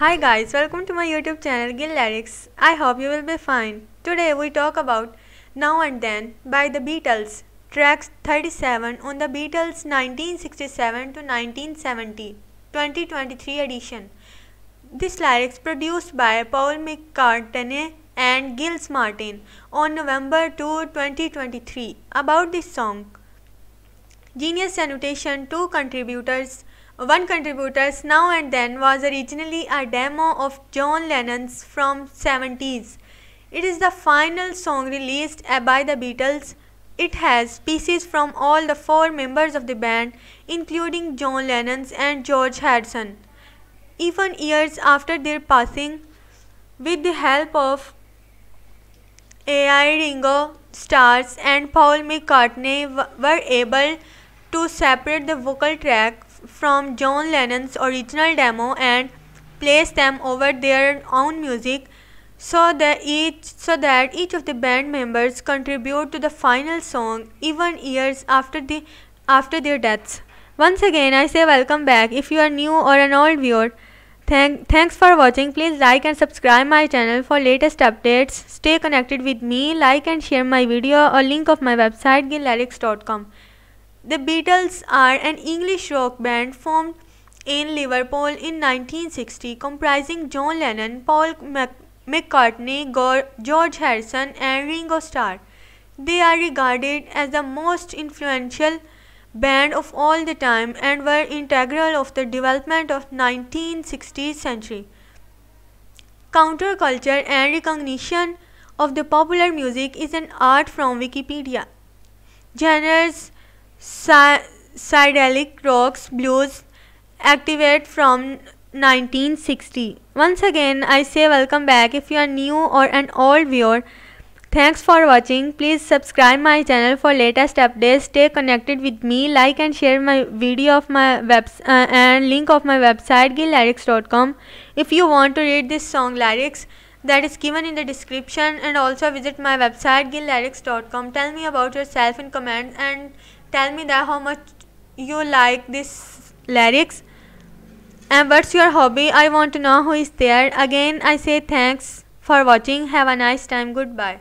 Hi guys, welcome to my YouTube channel Gil Lyrics. I hope you will be fine. Today we talk about Now and Then by the Beatles, tracks 37 on the Beatles 1967 to 1970 2023 edition. This lyrics produced by Paul McCartney and Gils Martin on November 2, 2023 about this song. Genius Annotation, two contributors one contributor, Now and Then, was originally a demo of John Lennon's from 70s. It is the final song released by the Beatles. It has pieces from all the four members of the band, including John Lennon's and George Harrison. Even years after their passing, with the help of AI Ringo Stars and Paul McCartney were able to separate the vocal track from John Lennon's original demo and place them over their own music so that each so that each of the band members contribute to the final song even years after the after their deaths once again i say welcome back if you are new or an old viewer thank, thanks for watching please like and subscribe my channel for latest updates stay connected with me like and share my video or link of my website gillyrics.com the Beatles are an English rock band formed in Liverpool in 1960 comprising John Lennon, Paul McCartney, George Harrison and Ringo Starr. They are regarded as the most influential band of all the time and were integral of the development of 1960s century. Counterculture and recognition of the popular music is an art from Wikipedia. Genres psychedelic rocks blues activate from 1960. Once again, I say welcome back. If you are new or an old viewer, thanks for watching. Please subscribe my channel for latest updates. Stay connected with me. Like and share my video of my web uh, and link of my website gillyrics.com. If you want to read this song lyrics that is given in the description and also visit my website gillyrics.com. Tell me about yourself in comments and tell me that how much you like this lyrics and what's your hobby i want to know who is there again i say thanks for watching have a nice time goodbye